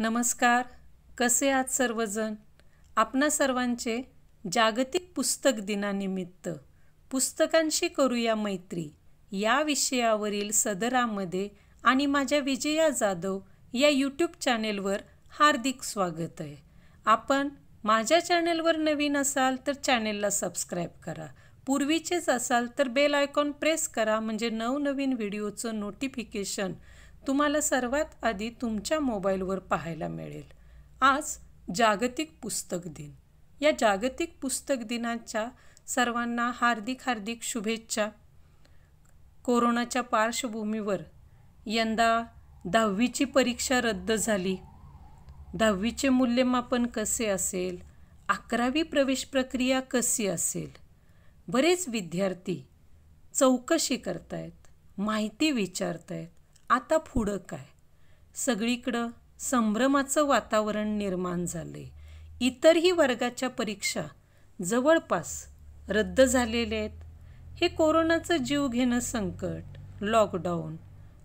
नमस्कार कसे आहात सर्वजण आपणा सर्वांचे जागतिक पुस्तक दिनानिमित्त पुस्तकांशी करूया मैत्री या विषयावरील सदरामध्ये आणि माझ्या विजया जाधव या यूट्यूब चॅनेलवर हार्दिक स्वागत आहे आपण माझ्या चॅनेलवर नवीन असाल तर चॅनेलला सबस्क्राईब करा पूर्वीचेच असाल तर बेल आयकॉन प्रेस करा म्हणजे नवनवीन व्हिडिओचं नोटिफिकेशन तुम्हाला सर्वात आधी तुमच्या मोबाईलवर पाहायला मिळेल आज जागतिक पुस्तक दिन या जागतिक पुस्तक दिनाच्या सर्वांना हार्दिक हार्दिक शुभेच्छा कोरोनाच्या पार्श्वभूमीवर यंदा दहावीची परीक्षा रद्द झाली दहावीचे मूल्यमापन कसे असेल अकरावी प्रवेश प्रक्रिया कशी असेल बरेच विद्यार्थी चौकशी करतायत माहिती आहेत आता पुढं काय सगळीकडं संभ्रमाचं वातावरण निर्माण झालं आहे इतरही वर्गाच्या परीक्षा जवळपास रद्द झालेल्या आहेत हे कोरोनाचं जीव घेणं संकट लॉकडाऊन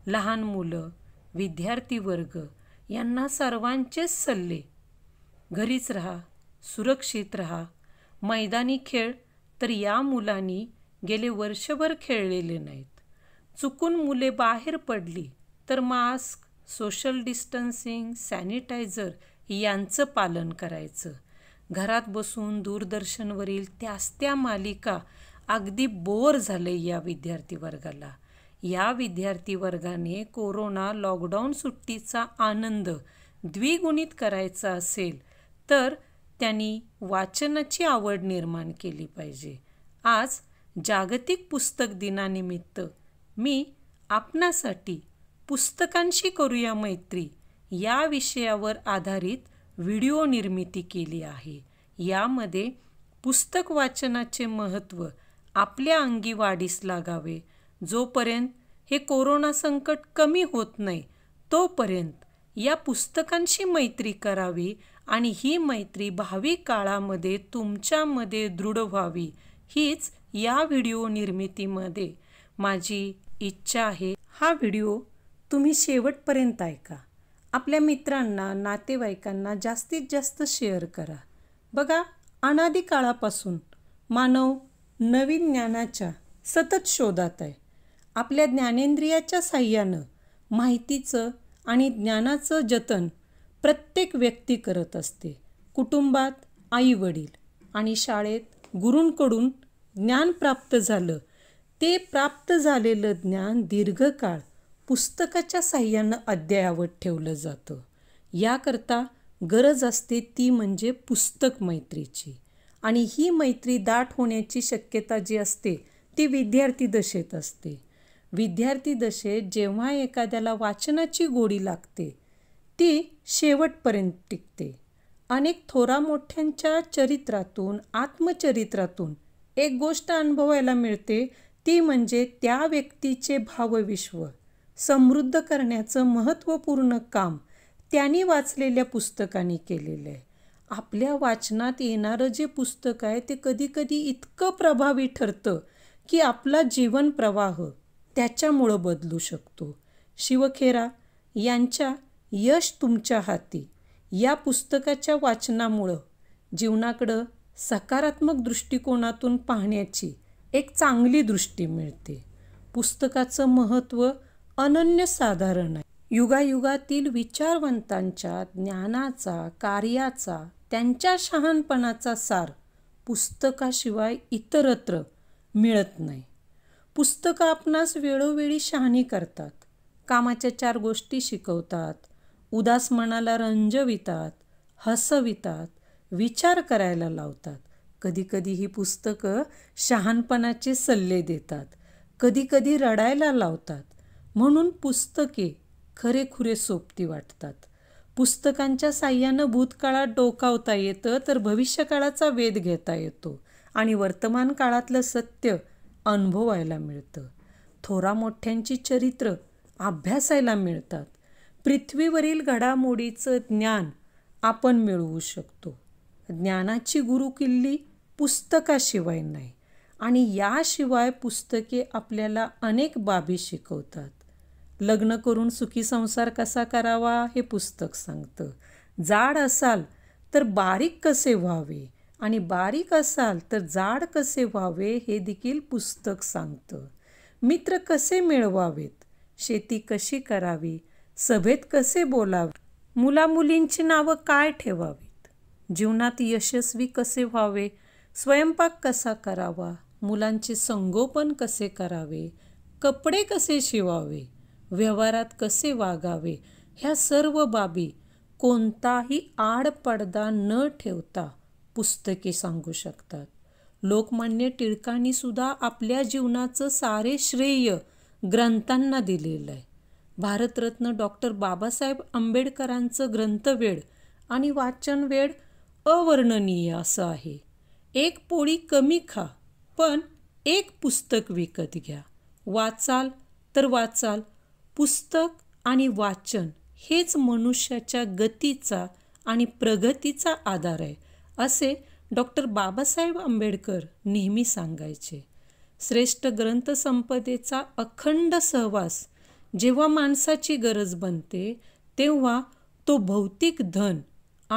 लहान मुलं विद्यार्थी वर्ग यांना सर्वांचेच सल्ले घरीच राहा सुरक्षित राहा मैदानी खेळ तर या मुलांनी गेले वर्षभर खेळलेले नाहीत चुकून मुले बाहेर पडली तर मास्क सोशल डिस्टन्सिंग सॅनिटायझर यांचं पालन करायचं घरात बसून दूरदर्शनवरील त्याच त्या मालिका अगदी बोर झाले या विद्यार्थी वर्गाला या विद्यार्थी वर्गाने कोरोना लॉकडाऊन सुट्टीचा आनंद द्विगुणित करायचा असेल तर त्यांनी वाचनाची आवड निर्माण केली पाहिजे आज जागतिक पुस्तक दिनानिमित्त मी आपणासाठी पुस्तकांशी करूया मैत्री या विषयावर आधारित व्हिडिओ निर्मिती केली आहे यामध्ये पुस्तक वाचनाचे महत्त्व आपल्या अंगी वाढीस लागावे जोपर्यंत हे कोरोना संकट कमी होत नाही तोपर्यंत या पुस्तकांशी मैत्री करावी आणि ही मैत्री भावी काळामध्ये तुमच्यामध्ये दृढ व्हावी हीच या व्हिडिओ निर्मितीमध्ये माझी इच्छा आहे हा व्हिडिओ तुम्ही शेवटपर्यंत ऐका आपल्या मित्रांना नातेवाईकांना जास्तीत जास्त शेअर करा बघा अनादी काळापासून मानव नवीन ज्ञानाच्या सतत शोधात आहे आपल्या ज्ञानेंद्रियाच्या साह्यानं माहितीचं आणि ज्ञानाचं जतन प्रत्येक व्यक्ती करत असते कुटुंबात आई वडील आणि शाळेत गुरूंकडून ज्ञान प्राप्त झालं ते प्राप्त झालेलं ज्ञान दीर्घकाळ पुस्तकाच्या साह्यानं अद्ययावत ठेवलं जातं याकरता गरज असते ती म्हणजे पुस्तक मैत्रीची आणि ही मैत्री दाट होण्याची शक्यता जी असते ती विद्यार्थी दशेत असते विद्यार्थी दशेत जेव्हा एखाद्याला वाचनाची गोडी लागते ती शेवटपर्यंत टिकते अनेक थोरा मोठ्यांच्या चरित्रातून आत्मचरित्रातून एक गोष्ट अनुभवायला मिळते ती म्हणजे त्या व्यक्तीचे भावविश्व समृद्ध करण्याचं महत्त्वपूर्ण काम त्यांनी वाचलेल्या पुस्तकाने केलेलं आहे आपल्या वाचनात येणारं जे पुस्तक आहे ते कधीकधी इतकं प्रभावी ठरतं की आपला जीवन प्रवाह त्याच्यामुळं बदलू शकतो शिवखेरा यांच्या यश तुमच्या हाती या पुस्तकाच्या वाचनामुळं जीवनाकडं सकारात्मक दृष्टिकोनातून पाहण्याची एक चांगली दृष्टी मिळते पुस्तकाचं महत्त्व अनन्यसाधारण आहे युगायुगातील विचारवंतांच्या ज्ञानाचा कार्याचा त्यांच्या शहाणपणाचा सार पुस्तकाशिवाय इतरत्र मिळत नाही पुस्तकं आपणास वेळोवेळी शहाणी करतात कामाच्या चार गोष्टी शिकवतात उदास मनाला रंजवितात हसवितात विचार करायला लावतात कधीकधी ही पुस्तकं शहाणपणाचे सल्ले देतात कधीकधी रडायला लावतात म्हणून पुस्तके खरेखुरे सोपती वाटतात पुस्तकांच्या साह्यानं भूतकाळात डोकावता येतं तर भविष्यकाळाचा वेध घेता येतो आणि वर्तमान काळातलं सत्य अनुभवायला मिळतं थोरा मोठ्यांची चरित्र अभ्यासायला मिळतात पृथ्वीवरील घडामोडीचं ज्ञान आपण मिळवू शकतो ज्ञानाची गुरुकिल्ली पुस्तकाशिवाय नाही आणि याशिवाय पुस्तके आपल्याला अनेक बाबी शिकवतात लग्न करून सुखी संसार कसा करावा हे पुस्तक सांगतं जाड असाल तर बारीक कसे व्हावे आणि बारीक असाल तर जाड कसे व्हावे हे देखील पुस्तक सांगतं मित्र कसे मिळवावेत शेती कशी करावी सभेत कसे बोलावे मुलामुलींची नावं काय ठेवावीत जीवनात यशस्वी कसे व्हावे स्वयंपाक कसा करावा मुलांचे संगोपन कसे करावे कपडे कसे शिवावे व्यवहारात कसे वागावे ह्या सर्व बाबी कोणताही आडपडदा न ठेवता पुस्तके सांगू शकतात लोकमान्य टिळकांनी सुद्धा आपल्या जीवनाचं सारे श्रेय ग्रंथांना दिलेलं आहे भारतरत्न डॉक्टर बाबासाहेब आंबेडकरांचं ग्रंथवेळ आणि वेड अवर्णनीय असं आहे एक पोळी कमी खा पण एक पुस्तक विकत घ्या वाचाल तर वाचाल पुस्तक आणि वाचन हेच मनुष्याच्या गतीचा आणि प्रगतीचा आधार आहे असे डॉक्टर बाबासाहेब आंबेडकर नेहमी सांगायचे श्रेष्ठ ग्रंथसंपदेचा अखंड सहवास जेव्हा माणसाची गरज बनते तेव्हा तो भौतिक धन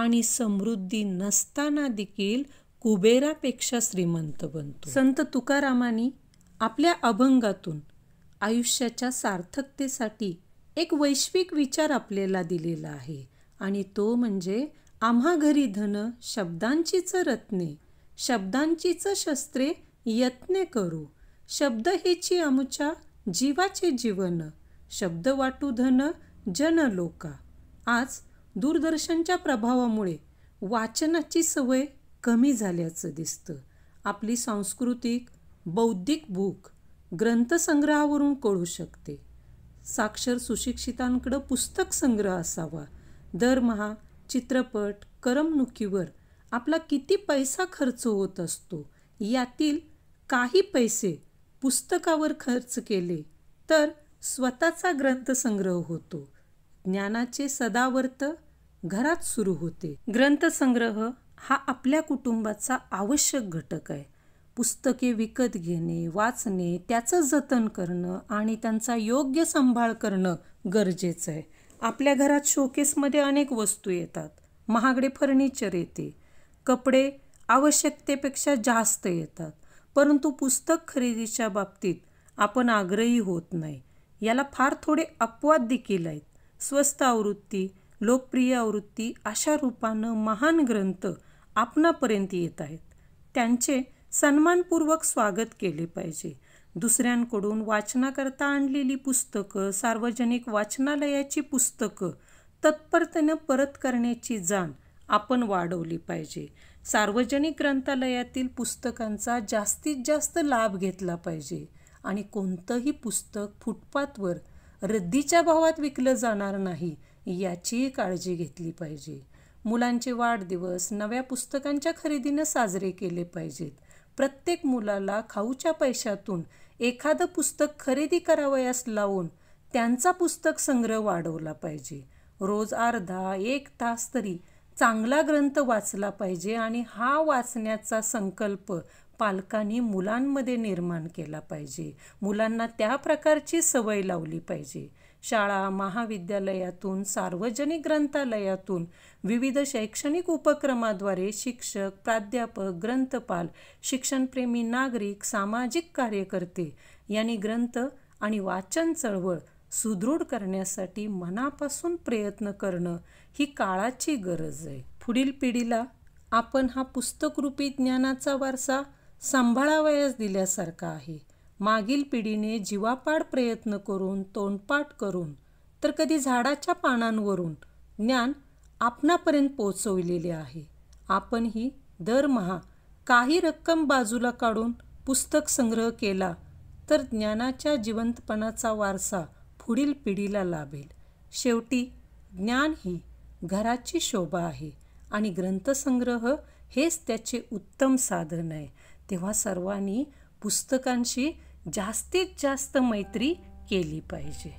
आणि समृद्धी नसताना देखील कुबेरापेक्षा श्रीमंत बनतो संत तुकारामांनी आपल्या अभंगातून आयुष्याच्या सार्थकतेसाठी एक वैश्विक विचार आपल्याला दिलेला आहे आणि तो म्हणजे आम्हा घरी धन शब्दांचीच रत्ने शब्दांचीच शस्त्रे यत्ने करू शब्द हेची आमच्या जीवाचे जीवन शब्द वाटू धन लोका आज दूरदर्शनच्या प्रभावामुळे वाचनाची सवय कमी झाल्याचं दिसतं आपली सांस्कृतिक बौद्धिक भूक ग्रंथसंग्रहावरून कळू शकते साक्षर सुशिक्षितांकडं पुस्तक संग्रह असावा दरमहा चित्रपट करमणुकीवर आपला किती पैसा खर्च होत असतो यातील काही पैसे पुस्तकावर खर्च केले तर स्वतःचा ग्रंथसंग्रह होतो ज्ञानाचे सदावर्त घरात सुरू होते ग्रंथसंग्रह हा आपल्या कुटुंबाचा आवश्यक घटक आहे पुस्तके विकत घेणे वाचणे त्याचं जतन करणं आणि त्यांचा योग्य सांभाळ करणं गरजेचं आहे आपल्या घरात शोकेसमध्ये अनेक वस्तू येतात महागडे फर्निचर येते कपडे आवश्यकतेपेक्षा जास्त येतात परंतु पुस्तक खरेदीच्या बाबतीत आपण आग्रही होत नाही याला फार थोडे अपवाद देखील आहेत स्वस्त आवृत्ती लोकप्रिय आवृत्ती अशा रूपानं महान ग्रंथ आपणापर्यंत येत आहेत त्यांचे सन्मानपूर्वक स्वागत केले पाहिजे दुसऱ्यांकडून वाचनाकरता आणलेली पुस्तकं सार्वजनिक वाचनालयाची पुस्तकं तत्परतेनं परत करण्याची जाण आपण वाढवली पाहिजे सार्वजनिक ग्रंथालयातील पुस्तकांचा जास्तीत जास्त लाभ घेतला पाहिजे आणि कोणतंही पुस्तक फुटपाथवर रद्दीच्या भावात विकलं जाणार नाही याचीही काळजी घेतली पाहिजे मुलांचे वाढदिवस नव्या पुस्तकांच्या खरेदीनं साजरे केले पाहिजेत प्रत्येक मुलाला खाऊच्या पैशातून एखादं पुस्तक खरेदी करावयास लावून त्यांचा पुस्तक संग्रह वाढवला पाहिजे रोज अर्धा एक तास तरी चांगला ग्रंथ वाचला पाहिजे आणि हा वाचण्याचा संकल्प पालकांनी मुलांमध्ये निर्माण केला पाहिजे मुलांना त्या प्रकारची सवय लावली पाहिजे शाळा महाविद्यालयातून सार्वजनिक ग्रंथालयातून विविध शैक्षणिक उपक्रमाद्वारे शिक्षक प्राध्यापक ग्रंथपाल शिक्षणप्रेमी नागरिक सामाजिक कार्यकर्ते यांनी ग्रंथ आणि वाचन चळवळ सुदृढ करण्यासाठी मनापासून प्रयत्न करणं ही काळाची गरज आहे पुढील पिढीला आपण हा पुस्तकरूपी ज्ञानाचा वारसा सांभाळावयास दिल्यासारखा आहे मागील पिढीने जीवापाड प्रयत्न करून तोंडपाठ करून तर कधी झाडाच्या पानांवरून ज्ञान आपणापर्यंत पोचविलेले आहे आपणही दरमहा काही रक्कम बाजूला काढून पुस्तक संग्रह केला तर ज्ञानाच्या जिवंतपणाचा वारसा पुढील पिढीला लाभेल शेवटी ज्ञान ही घराची शोभा आहे आणि ग्रंथसंग्रह हेच त्याचे उत्तम साधन आहे तेव्हा सर्वांनी पुस्तकांशी जास्तीत जास्त मैत्री केली पाहिजे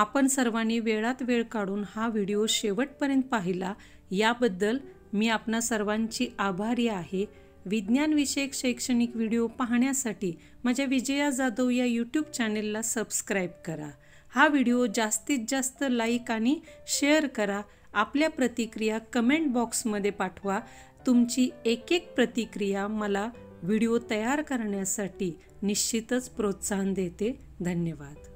आपण सर्वांनी वेळात वेळ काढून हा व्हिडिओ शेवटपर्यंत पाहिला याबद्दल मी आपणा सर्वांची आभारी आहे विज्ञानविषयक शैक्षणिक व्हिडिओ पाहण्यासाठी माझ्या विजया जाधव या यूट्यूब चॅनेलला सबस्क्राईब करा हा व्हिडिओ जास्तीत जास्त लाईक आणि शेअर करा आपल्या प्रतिक्रिया कमेंट बॉक्समध्ये पाठवा तुमची एक एक प्रतिक्रिया मला व्हिडिओ तयार करण्यासाठी निश्चितच प्रोत्साहन देते धन्यवाद